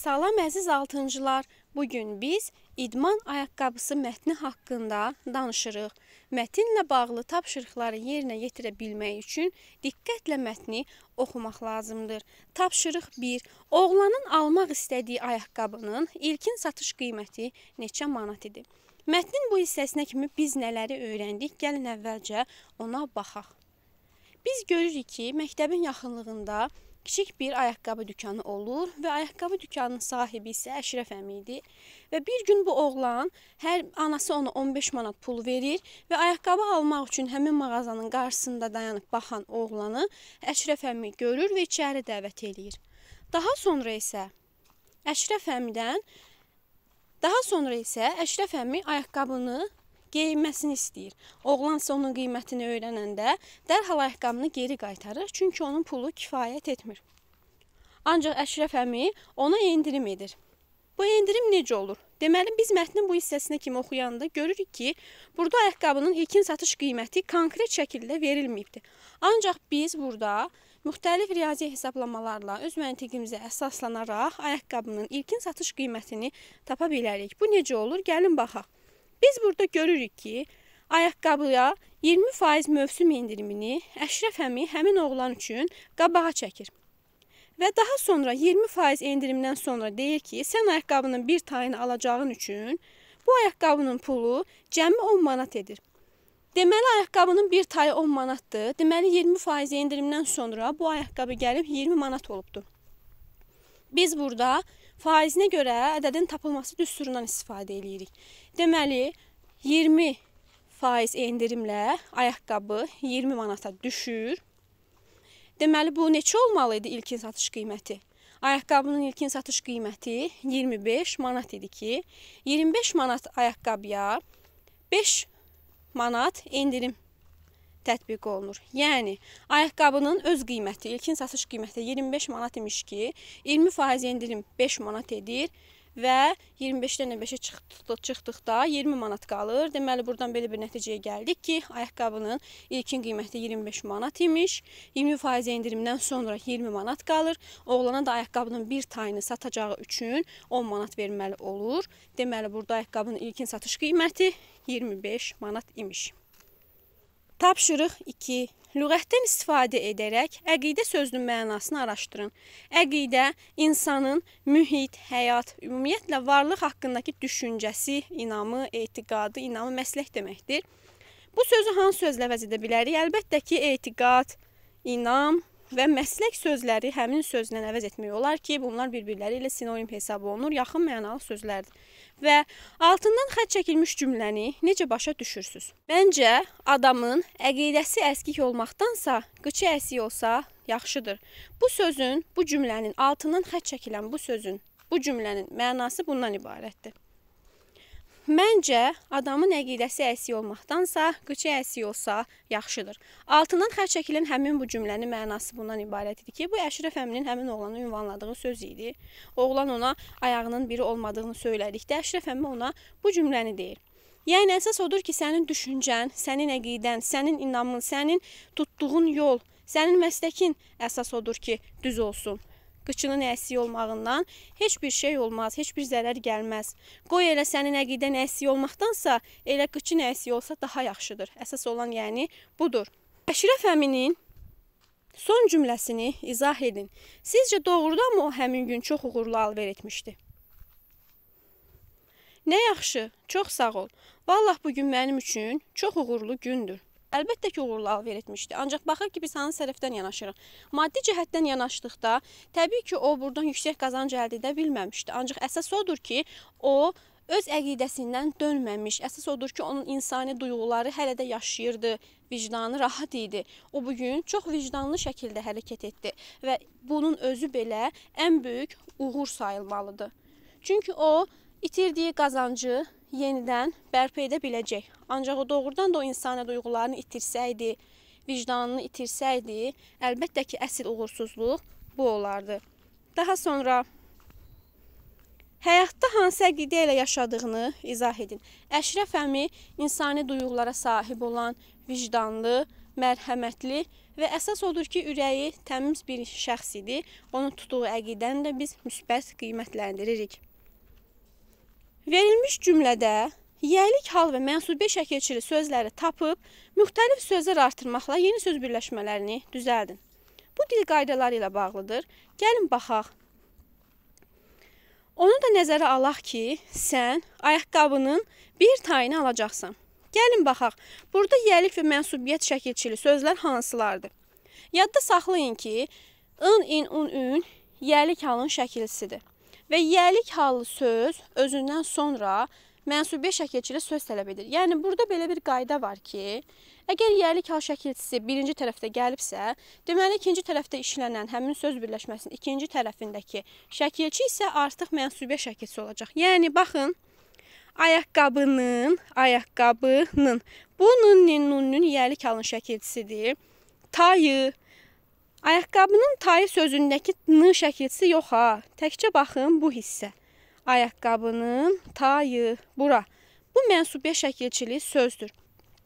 Salam əziz altıncılar. Bu gün biz idman ayaqqabısı mətni haqqında danışırıq. Mətinlə bağlı tapşırıqları yerinə yetirə bilmək üçün diqqətlə mətni oxumaq lazımdır. Tapşırıq 1. Oğlanın almaq istədiyi ayaqqabının ilkin satış qiyməti neçə manat idi? Mətnin bu hissəsinə kimi biz nələri öyrəndik? Gəlin əvvəlcə ona baxaq. Biz görürük ki, məktəbin yaxınlığında kiçik bir ayaqqabı dükanı olur və ayaqqabı dükanının sahibi isə Əşrəf əmi idi. Və bir gün bu oğlan hər anası ona 15 manat pul verir və ayaqqabı almaq üçün həmin mağazanın qarşısında dayanıb baxan oğlanı Əşrəf əmi görür və içəri dəvət eləyir. Daha sonra isə Əşrəf əmidən daha sonra isə Əşrəf əmi ayaqqabını geyinməsini istəyir. Oğlan isə onun qiymətini öyrənəndə dərhal ayaqqabını geri qaytarır, çünki onun pulu kifayət etmir. Ancaq Əşrəf əmi ona endirim edir. Bu endirim necə olur? Deməli biz mətnin bu hissəsinə kimi oxuyanda görürük ki, burada ayaqqabının ilkin satış qiyməti konkret şəkildə verilməyibdi. Ancaq biz burada müxtəlif riyazi hesablamalarla öz məntiqimizə əsaslanaraq ayaqqabının ilkin satış qiymətini tapa bilərik. Bu necə olur? Gəlin baxaq. Biz burada görürük ki, ayaqqabıya 20% mövsüm endirimini Əşrəf əmi həmin oğlan üçün qabağa çəkir. Və daha sonra 20% endirimdən sonra deyir ki, sən ayaqqabının bir tayını alacağın üçün bu ayaqqabının pulu cəmi 10 manat edir. Deməli ayaqqabının bir tayı 10 manatdır. Deməli 20% endirimdən sonra bu ayaqqabı gəlib 20 manat olubdur. Biz burada faizinə görə ədədin tapılması düsturundan istifadə eləyirik. Deməli 20 faiz endirimlə ayaqqabı 20 manata düşür. Deməli bu neçə olmalı idi ilkin satış qiyməti? Ayaqqabının ilkin satış qiyməti 25 manat idi ki, 25 manat ayaqqabıya 5 manat endirim tətbiq olunur. Yəni ayaqqabının öz qiyməti, ilkin satış qiyməti 25 manat imiş ki, 20% endirim 5 manat edir və 25-dən 5-ə çıxdı, çıxdıqda 20 manat qalır. Deməli burdan belə bir nəticəyə gəldik ki, ayaqqabının ilkin qiyməti 25 manat imiş. 20% endirimdən yəni sonra 20 manat qalır. Oğlana da ayaqqabının bir tayını satacağı üçün 10 manat verməli olur. Deməli burada ayaqqabının ilkin satış qiyməti 25 manat imiş. Tapşırıq 2. Lüğətdən istifadə edərək əqidə sözünün mənasını araşdırın. Əqidə insanın mühit, həyat, ümumiyyətlə varlıq haqqındakı düşüncəsi, inamı, etiqadı, inamı məslək deməkdir. Bu sözü hansı sözlə əvəz edə bilərik? Əlbəttə ki, etiqad, inam və məslək sözləri həmin sözlə əvəz etmək olar ki, bunlar bir-birləri ilə sinonim hesab olunur, yaxın mənalı sözlərdir və altından xətt çəkilmiş cümləni necə başa düşürsüz? Məncə adamın əqidəsi əskik olmaqdansa, qıçı əsik olsa yaxşıdır. Bu sözün, bu cümlənin altından xətt çəkilən bu sözün, bu cümlənin mənası bundan ibarətdir. Məncə, adamın əqidəsi əsik olmaqdansa, qıçı əsik olsa yaxşıdır. Altından xərç çəkilən həmin bu cümlənin mənası bundan ibarət idi ki, bu Əşrəf əminin həmin oğlanı ünvanladığı söz idi. Oğlan ona ayağının biri olmadığını söylədikdə Əşrəf əmmi ona bu cümləni deyir. Yəni əsas odur ki, sənin düşüncən, sənin əqidən, sənin inamın, sənin tutduğun yol, sənin məsləkin əsas odur ki, düz olsun qıçının əsik olmağından heç bir şey olmaz, heç bir zərər gəlməz. Qoy elə sənin əqidən əsik olmaqdansa, elə qıçın əsik olsa daha yaxşıdır. Əsas olan yəni budur. Əşrəf əminin son cümləsini izah edin. Sizcə doğrudanmı o həmin gün çox uğurlu alver etmişdi? Nə yaxşı, çox sağ ol. Vallah bu gün mənim üçün çox uğurlu gündür. Əlbəttə ki, uğurlar verilmişdi. Ancaq baxır ki, biz hansı sərəfdən yanaşırıq. Maddi cəhətdən yanaşdıqda təbii ki, o burdan yüksək qazanc əldə edə bilməmişdi. Ancaq əsas odur ki, o öz əqidəsindən dönməmiş. Əsas odur ki, onun insani duyğuları hələ də yaşayırdı, vicdanı rahat idi. O bu gün çox vicdanlı şəkildə hərəkət etdi və bunun özü belə ən böyük uğur sayılmalıdır. Çünki o itirdiyi qazancı yenidən bərpa edə biləcək. Ancaq o doğrudan da o insana duyğularını itirsəydi, vicdanını itirsəydi, əlbəttə ki, əsl uğursuzluq bu olardı. Daha sonra həyatda hansı əqidə ilə yaşadığını izah edin. Əşrəf əmi insani duyğulara sahib olan vicdanlı, mərhəmətli və əsas odur ki, ürəyi təmiz bir şəxs idi. Onun tutduğu əqidəni də biz müsbət qiymətləndiririk. Verilmiş cümlədə yəyilik hal və mənsubə şəkilçili sözləri tapıb, müxtəlif sözlər artırmaqla yeni söz birləşmələrini düzəldin. Bu dil qaydaları ilə bağlıdır. Gəlin baxaq. Onu da nəzərə alaq ki, sən ayaqqabının bir tayını alacaqsan. Gəlin baxaq. Burada yəlik və mənsubiyyət şəkilçili sözlər hansılardır? Yadda saxlayın ki, ın, in, un, ün yəlik halın şəkilisidir. Və yiyəlik halı söz özündən sonra mənsubiyyə şəkilçili söz tələb edir. Yəni burada belə bir qayda var ki, əgər yiyəlik hal şəkilçisi birinci tərəfdə gəlibsə, deməli ikinci tərəfdə işlənən həmin söz birləşməsinin ikinci tərəfindəki şəkilçi isə artıq mənsubiyyə şəkilçisi olacaq. Yəni baxın, ayaqqabının, ayaqqabının. Bu nunnin nunnin yiyəlik halın şəkilçisidir. Tayı, Ayaqqabının tayı sözündəki n şəkilsi yox ha. Təkcə baxın bu hissə. Ayaqqabının tayı bura. Bu mənsubiyyə şəkilçilik sözdür.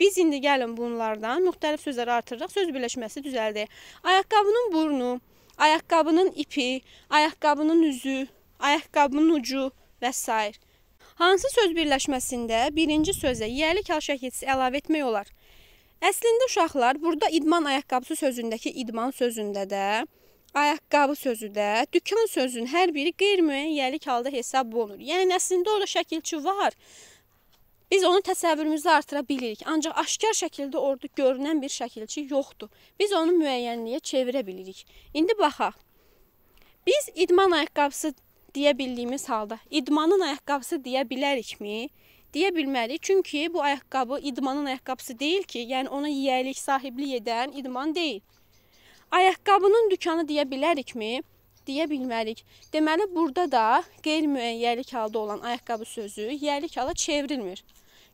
Biz indi gəlin bunlardan müxtəlif sözlər artırıraq söz birləşməsi düzəldək. Ayaqqabının burnu, ayaqqabının ipi, ayaqqabının üzü, ayaqqabının ucu və s. Hansı söz birləşməsində birinci sözə yiyəlik hal şəkilçisi əlavə etmək olar? Əslində uşaqlar burada idman ayaqqabısı sözündəki idman sözündə də ayaqqabı sözü də, dükan sözünün hər biri qeyri-müəyyənlik halda hesab olunur. Yəni əslində orada şəkilçi var. Biz onu təsəvvürümüzü artıra bilirik, ancaq aşkar şəkildə orada görünən bir şəkilçi yoxdur. Biz onu müəyyənliyə çevirə bilirik. İndi baxaq. Biz idman ayaqqabısı deyə bildiyimiz halda idmanın ayaqqabısı deyə bilərikmi? deyə bilmərik. Çünki bu ayaqqabı idmanın ayaqqabısı deyil ki, yəni ona yiyəlik, sahiblik edən idman deyil. Ayaqqabının dükanı deyə bilərikmi? Deyə bilmərik. Deməli, burada da qeyri-müəyyənlik halda olan ayaqqabı sözü yiyəlik hala çevrilmir.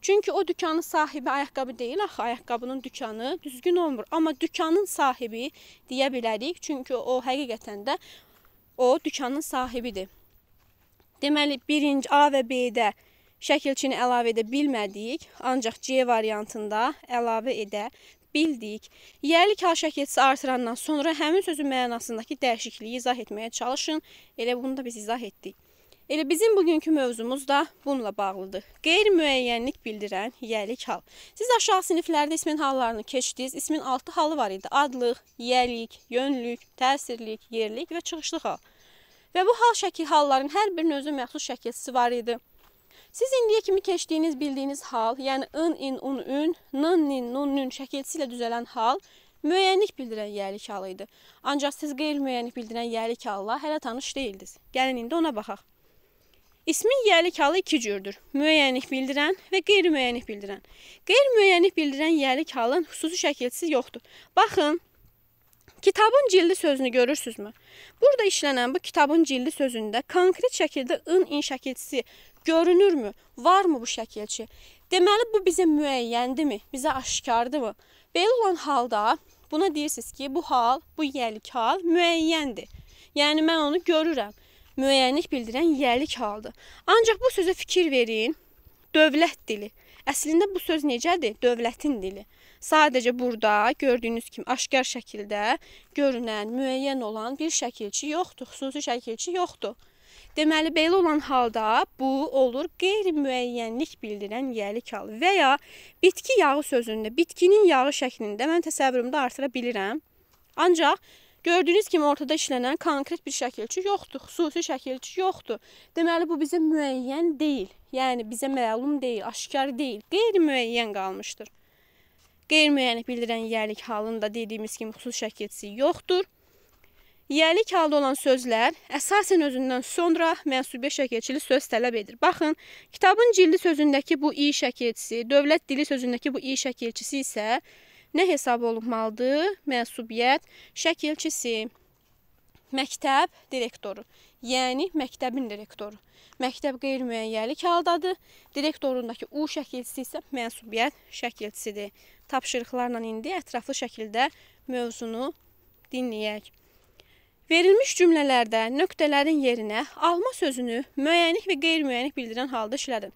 Çünki o dükanın sahibi ayaqqabı deyil, axı ayaqqabının dükanı düzgün olmur. Amma dükanın sahibi deyə bilərik, çünki o həqiqətən də o dükanın sahibidir. Deməli, birinci A və B-də şəkilçini əlavə edə bilmədik, ancaq C variantında əlavə edə bildik. Yəlik hal şəkilçisi artırandan sonra həmin sözün mənasındakı dəyişikliyi izah etməyə çalışın. Elə bunu da biz izah etdik. Elə bizim bugünkü mövzumuz da bununla bağlıdır. Qeyri-müəyyənlik bildirən yəlik hal. Siz aşağı siniflərdə ismin hallarını keçdiniz. İsmin 6 halı var idi. Adlıq, yəlik, yönlük, təsirlik, yerlik və çıxışlıq hal. Və bu hal şəkil halların hər birinin özü məxsus şəkilçisi var idi. Siz indiyə kimi keçdiyiniz, bildiyiniz hal, yəni ın, in, un, ün, nın, nin, nun, nün şəkilsi ilə düzələn hal müəyyənlik bildirən yəlik halı idi. Ancaq siz qeyri-müəyyənlik bildirən yəlik halına hələ tanış deyildiniz. Gəlin indi ona baxaq. İsmin yəlik halı iki cürdür. Müəyyənlik bildirən və qeyri-müəyyənlik bildirən. Qeyri-müəyyənlik bildirən yəlik halın xüsusi şəkilsi yoxdur. Baxın, kitabın cildi sözünü görürsünüzmü? Burada işlənən bu kitabın cildi sözündə konkret şəkildə ın in şəkilsi Görünürmü? Varmı bu şəkilçi? Deməli bu bizə müəyyəndirmi? Bizə aşkardırmı? Belə olan halda buna deyirsiniz ki, bu hal, bu yəlik hal müəyyəndir. Yəni mən onu görürəm. Müəyyənlik bildirən yəlik haldır. Ancaq bu sözə fikir verin. Dövlət dili. Əslində bu söz necədir? Dövlətin dili. Sadəcə burada gördüyünüz kimi aşkar şəkildə görünən, müəyyən olan bir şəkilçi yoxdur, xüsusi şəkilçi yoxdur. Deməli belə olan halda bu olur qeyri-müəyyənlik bildirən yəlik halı və ya bitki yağı sözündə bitkinin yağı şəklində mən təsəvvürümdə artıra bilirəm. Ancaq Gördüyünüz kimi ortada işlənən konkret bir şəkilçi yoxdur, xüsusi şəkilçi yoxdur. Deməli bu bizə müəyyən deyil. Yəni bizə məlum deyil, aşkar deyil, qeyri-müəyyən qalmışdır. Qeyri-müəyyənlik bildirən yəlik halında dediyimiz kimi xüsusi şəkilçisi yoxdur. Yəlik halda olan sözlər əsasən özündən sonra mənsubə şəkilçili söz tələb edir. Baxın, kitabın cildi sözündəki bu i şəkilçisi, dövlət dili sözündəki bu i şəkilçisi isə nə hesab olunmalıdır? Mənsubiyyət şəkilçisi. Məktəb direktoru, yəni məktəbin direktoru. Məktəb qeyri-müəyyənlik haldadır. Direktorundakı u şəkilçisi isə mənsubiyyət şəkilçisidir. Tapşırıqlarla indi ətraflı şəkildə mövzunu dinləyək. Verilmiş cümlələrdə nöqtələrin yerinə alma sözünü müəyyənlik və qeyri-müəyyənlik bildirən halda işlədin.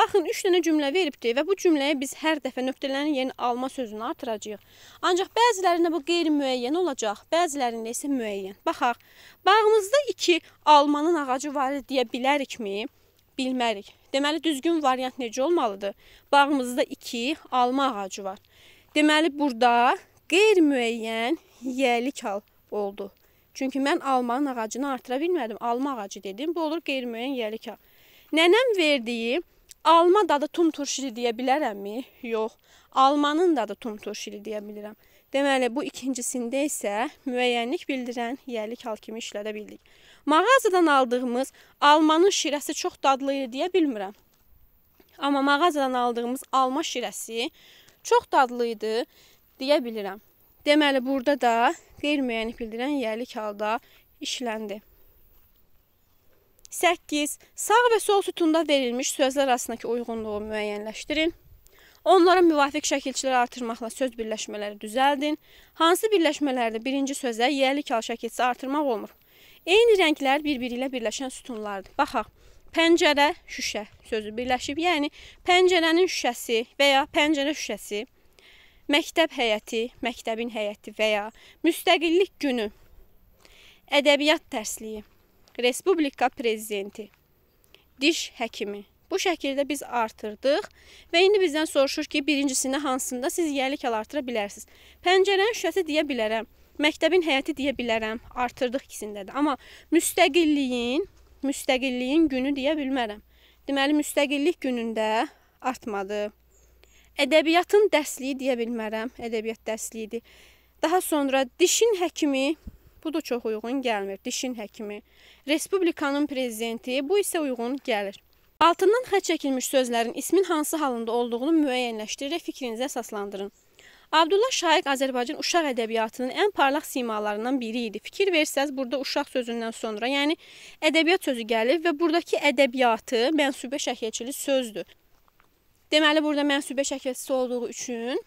Baxın, 3 dənə cümlə veribdir və bu cümləyə biz hər dəfə nöqtələrin yerini alma sözünü artıracağıq. Ancaq bəzilərində bu qeyri-müəyyən olacaq, bəzilərində isə müəyyən. Baxaq, bağımızda 2 almanın ağacı var deyə bilərikmi? Bilmərik. Deməli, düzgün variant necə olmalıdır? Bağımızda 2 alma ağacı var. Deməli, burada qeyri-müəyyən yəlik hal oldu. Çünki mən almanın ağacını artıra bilmədim. Alma ağacı dedim. Bu olur qeyri-müəyyən yelik ağ. Nənəm verdiyi alma dadı tum turşili deyə bilərəmmi? Yox. Almanın dadı tum turşili deyə bilirəm. Deməli, bu ikincisində isə müəyyənlik bildirən yelik hal kimi işlədə bildik. Mağazadan aldığımız almanın şirəsi çox dadlı idi deyə bilmirəm. Amma mağazadan aldığımız alma şirəsi çox dadlı idi deyə bilirəm. Deməli, burada da qeyri-müəyyən bildirən yəlik halda işləndi. 8. Sağ və sol sütunda verilmiş sözlər arasındakı uyğunluğu müəyyənləşdirin. Onlara müvafiq şəkilçiləri artırmaqla söz birləşmələri düzəldin. Hansı birləşmələrdə birinci sözə yəlik hal şəkilçisi artırmaq olmur? Eyni rənglər bir-biri ilə birləşən sütunlardır. Baxaq. Pəncərə, şüşə sözü birləşib, yəni pəncərənin şüşəsi və ya pəncərə şüşəsi məktəb həyəti, məktəbin həyəti və ya müstəqillik günü, ədəbiyyat dərsliyi, respublika prezidenti, diş həkimi. Bu şəkildə biz artırdıq və indi bizdən soruşur ki, birincisində hansında siz yiyəlik əl artıra bilərsiniz? Pəncərənin şüşəsi deyə bilərəm, məktəbin həyəti deyə bilərəm, artırdıq ikisində də. Amma müstəqilliyin, müstəqilliyin günü deyə bilmərəm. Deməli, müstəqillik günündə artmadı ədəbiyyatın dərsliyi deyə bilmərəm, ədəbiyyat dərsliyidir. Daha sonra dişin həkimi bu da çox uyğun gəlmir, dişin həkimi. Respublikanın prezidenti bu isə uyğun gəlir. Altından xətt çəkilmiş sözlərin ismin hansı halında olduğunu müəyyənləşdirərək fikrinizə əsaslandırın. Abdullah Şaiq Azərbaycan uşaq ədəbiyyatının ən parlaq simalarından biri idi. Fikir versəz, burada uşaq sözündən sonra, yəni ədəbiyyat sözü gəlir və burdakı ədəbiyyatı mənsubə şəkilçili sözdür. Deməli burada mənsubə şəkilçisi olduğu üçün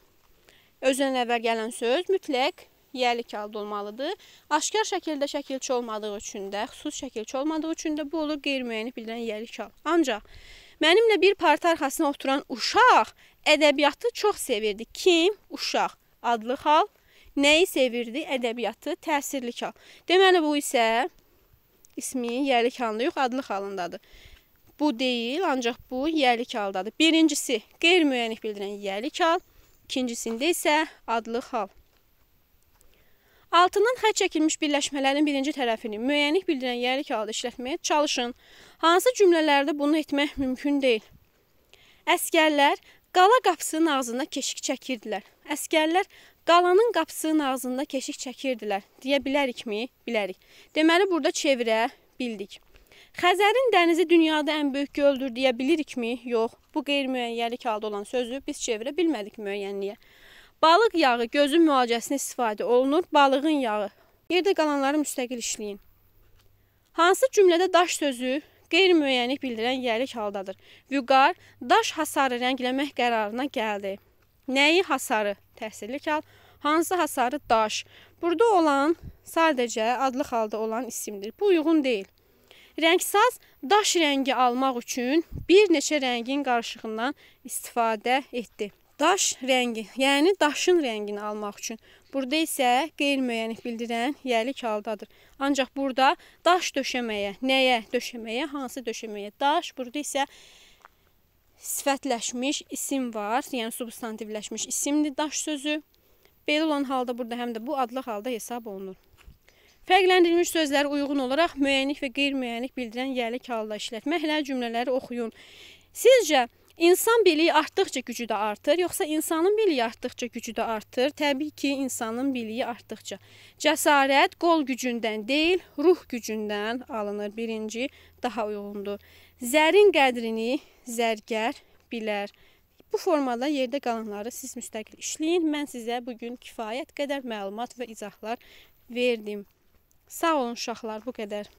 özündən əvvəl gələn söz mütləq yəlik halda olmalıdır. Aşkar şəkildə şəkilçi olmadığı üçün də, xüsus şəkilçi olmadığı üçün də bu olur qeyri-müəyyən bildirən yəlik hal. Ancaq mənimlə bir parta arxasına oturan uşaq ədəbiyyatı çox sevirdi. Kim? Uşaq adlı hal. Nəyi sevirdi? Ədəbiyyatı, təsirli hal. Deməli bu isə ismi yəlik halında yox, adlı halındadır bu deyil, ancaq bu yəlik haldadır. Birincisi qeyri-müəyyənlik bildirən yəlik hal, ikincisində isə adlı hal. Altından xətt çəkilmiş birləşmələrin birinci tərəfini müəyyənlik bildirən yərik halda işlətməyə çalışın. Hansı cümlələrdə bunu etmək mümkün deyil? Əskərlər qala qapısının ağzında keşik çəkirdilər. Əskərlər qalanın qapısının ağzında keşik çəkirdilər. Deyə bilərikmi? Bilərik. Deməli burada çevirə bildik. Xəzərin dənizi dünyada ən böyük göldür deyə bilirikmi? Yox. Bu qeyri-müəyyənlik halda olan sözü biz çevirə bilmədik müəyyənliyə. Balıq yağı gözün müalicəsinə istifadə olunur. Balığın yağı. Yerdə qalanları müstəqil işləyin. Hansı cümlədə daş sözü qeyri-müəyyənlik bildirən yərlik haldadır? Vüqar daş hasarı rəngləmək qərarına gəldi. Nəyi hasarı? Təhsillik hal. Hansı hasarı daş? Burada olan sadəcə adlı halda olan isimdir. Bu uyğun deyil. Rəngsaz daş rəngi almaq üçün bir neçə rəngin qarışığından istifadə etdi. Daş rəngi, yəni daşın rəngini almaq üçün. Burada isə qeyri-müəyyənlik bildirən yəlik haldadır. Ancaq burada daş döşəməyə, nəyə döşəməyə, hansı döşəməyə daş, burada isə sifətləşmiş isim var, yəni substantivləşmiş isimli daş sözü. Belə olan halda burada həm də bu adlı halda hesab olunur. Fərqləndirilmiş sözlərə uyğun olaraq müəyyənlik və qeyri-müəyyənlik bildirən yəlik halda işlətməklə cümlələri oxuyun. Sizcə insan biliyi artdıqca gücü də artır, yoxsa insanın biliyi artdıqca gücü də artır? Təbii ki, insanın biliyi artdıqca. Cəsarət qol gücündən deyil, ruh gücündən alınır. Birinci daha uyğundur. Zərin qədrini zərgər bilər. Bu formada yerdə qalanları siz müstəqil işləyin. Mən sizə bu gün kifayət qədər məlumat və izahlar verdim. Sağ olun uşaqlar, bu qədər.